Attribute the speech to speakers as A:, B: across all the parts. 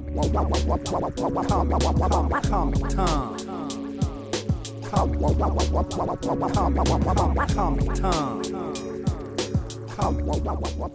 A: Comic Tom. Comic Tom.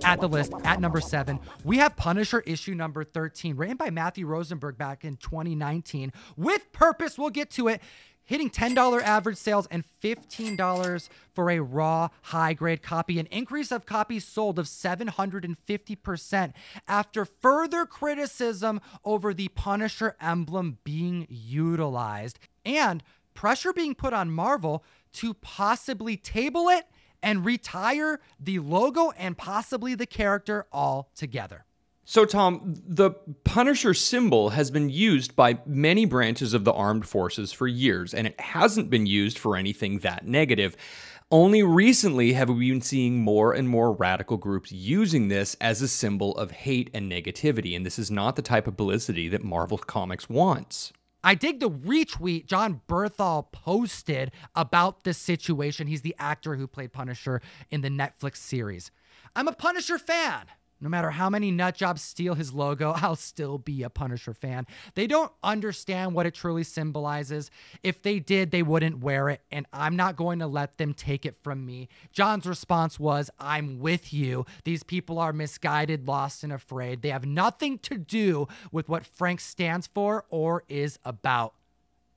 A: At the list, at number seven, we have Punisher issue number 13, written by Matthew Rosenberg back in 2019. With purpose, we'll get to it hitting $10 average sales and $15 for a raw high grade copy, an increase of copies sold of 750% after further criticism over the Punisher emblem being utilized and pressure being put on Marvel to possibly table it and retire the logo and possibly the character altogether. So, Tom, the Punisher
B: symbol has been used by many branches of the armed forces for years, and it hasn't been used for anything that negative. Only recently have we been seeing more and more radical groups using this as a symbol of hate and negativity, and this is not the type of publicity that Marvel Comics wants.
A: I dig the retweet John Berthal posted about this situation. He's the actor who played Punisher in the Netflix series. I'm a Punisher fan. No matter how many nut jobs steal his logo, I'll still be a Punisher fan. They don't understand what it truly symbolizes. If they did, they wouldn't wear it, and I'm not going to let them take it from me. John's response was, I'm with you. These people are misguided, lost, and afraid. They have nothing to do with what Frank stands for or is about.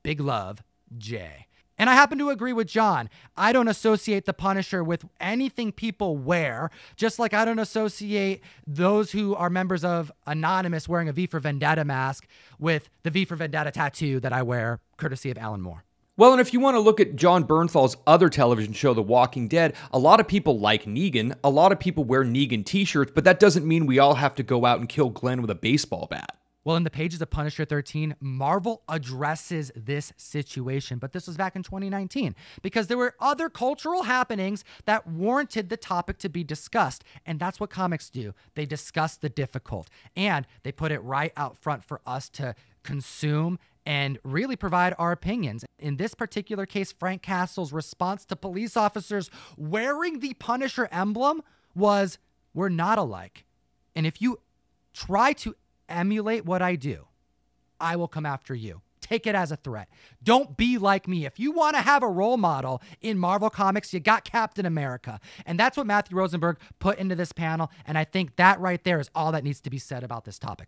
A: Big love, Jay. And I happen to agree with John. I don't associate the Punisher with anything people wear, just like I don't associate those who are members of Anonymous wearing a V for Vendetta mask with the V for Vendetta tattoo that I wear, courtesy of Alan Moore. Well, and if
B: you want to look at John Bernthal's other television show, The Walking Dead, a lot of people like Negan. A lot of people wear Negan t shirts, but that doesn't mean we all have to go out and kill Glenn with a baseball bat.
A: Well, in the pages of Punisher 13, Marvel addresses this situation, but this was back in 2019 because there were other cultural happenings that warranted the topic to be discussed. And that's what comics do they discuss the difficult and they put it right out front for us to consume and really provide our opinions. In this particular case, Frank Castle's response to police officers wearing the Punisher emblem was, We're not alike. And if you try to emulate what I do, I will come after you. Take it as a threat. Don't be like me. If you want to have a role model in Marvel Comics, you got Captain America. And that's what Matthew Rosenberg put into this panel. And I think that right there is all that needs to be said about this topic.